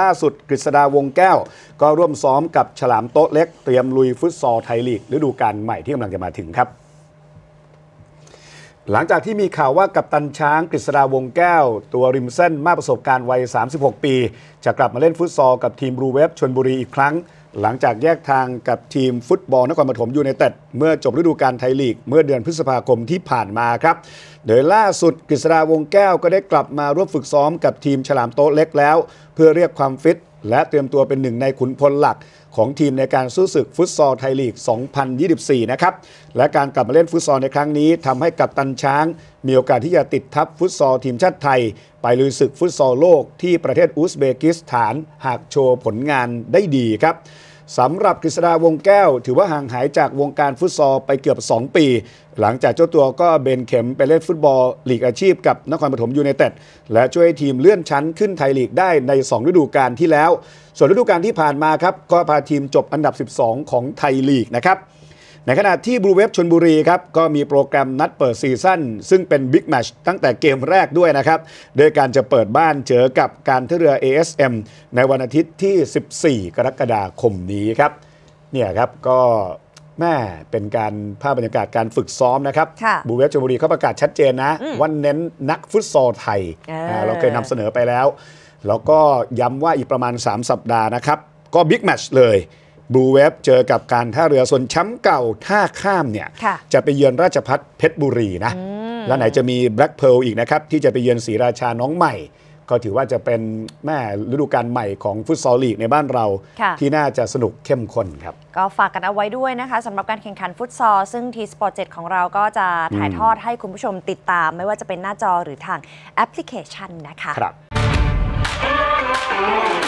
ล่าสุดกฤษดาวงแก้ว ก็ร่วมซ้อมกับฉลามโต๊ะเล็กเตรียมลุยฟุตซอลไทยลีกฤดูกาลใหม่ที่กำลังจะมาถึงครับ หลังจากที่มีข่าวว่ากัปตันช้างกฤษดาวงแก้ว ตัวริมเส้นมากประสบการณ์วัย36 ปี จะกลับมาเล่นฟุตซอลกับทีมบลูเวฟชนบุรีอีกครั้งหลังจากแยกทางกับทีมฟุตบอลนครปฐมยูไนเต็ด เมื่อจบฤดูกาลไทยลีก เมื่อเดือนพฤษภาคมที่ผ่านมาครับ โดยล่าสุดกฤษดาวงแก้วก็ได้กลับมาร่วมฝึกซ้อมกับทีมฉลามโต๊ะเล็กแล้ว เพื่อเรียกความฟิตและเตรียมตัวเป็นหนึ่งในขุนพลหลักของทีมในการสู้ศึกฟุตซอลไทยลีก 2024 นะครับ และการกลับมาเล่นฟุตซอลในครั้งนี้ ทำให้กัปตันช้าง มีโอกาสที่จะติดทัพฟุตซอลทีมชาติไทย ไปลุยศึกฟุตซอลโลกที่ประเทศอุซเบกิสถาน หากโชว์ผลงานได้ดีครับสำหรับกฤษดาวงแก้ว ถือว่าห่างหายจากวงการฟุตซอลไปเกือบ 2 ปี หลังจากเจ้าตัวก็เบนเข็ม ไปเล่นฟุตบอล หลีกอาชีพกับนครปฐมยูไนเต็ดและช่วยทีมเลื่อนชั้นขึ้นไทยลีกได้ใน 2 ฤดูกาลที่แล้ว ส่วนฤดูกาลที่ผ่านมาครับก็พาทีมจบอันดับ 12 ของไทยลีกนะครับในขณะที่บลูเวฟชนบุรีครับ ก็มีโปรแกรมนัดเปิดซีซั่น ซึ่งเป็นบิ๊กแมชตั้งแต่เกมแรกด้วยนะครับ โดยการจะเปิดบ้านเจอกับการท่าเรือ ASM ในวันอาทิตย์ที่ 14 กรกฎาคมนี้ครับ เนี่ยครับก็แม่เป็นการภาพบรรยากาศการฝึกซ้อมนะครับ บูเวฟชลบุรีเขาประกาศชัดเจนนะว่าเน้นนักฟุตซอลไทยเราเคยนำเสนอไปแล้วแล้วก็ย้ำว่าอีกประมาณ 3 สัปดาห์นะครับก็บิ๊กแมชเลยบลูเวฟเจอกับการท่าเรือส่วนแชมป์เก่าท่าข้ามเนี่ย จะไปเยือนราชพัฒเพชรบุรีนะ แล้วไหนจะมีแบล็กเพลอีกนะครับ ที่จะไปเยือนศรีราชาน้องใหม่ ก็ถือว่าจะเป็นแม่ฤดูกาลใหม่ของฟุตซอลลีกในบ้านเรา ที่น่าจะสนุกเข้มข้นครับ ก็ฝากกันเอาไว้ด้วยนะคะสำหรับการแข่งขันฟุตซอล ซึ่งทีสปอร์ตเจของเราก็จะถ่ายทอดให้คุณผู้ชมติดตาม ไม่ว่าจะเป็นหน้าจอหรือทางแอปพลิเคชันนะคะครับ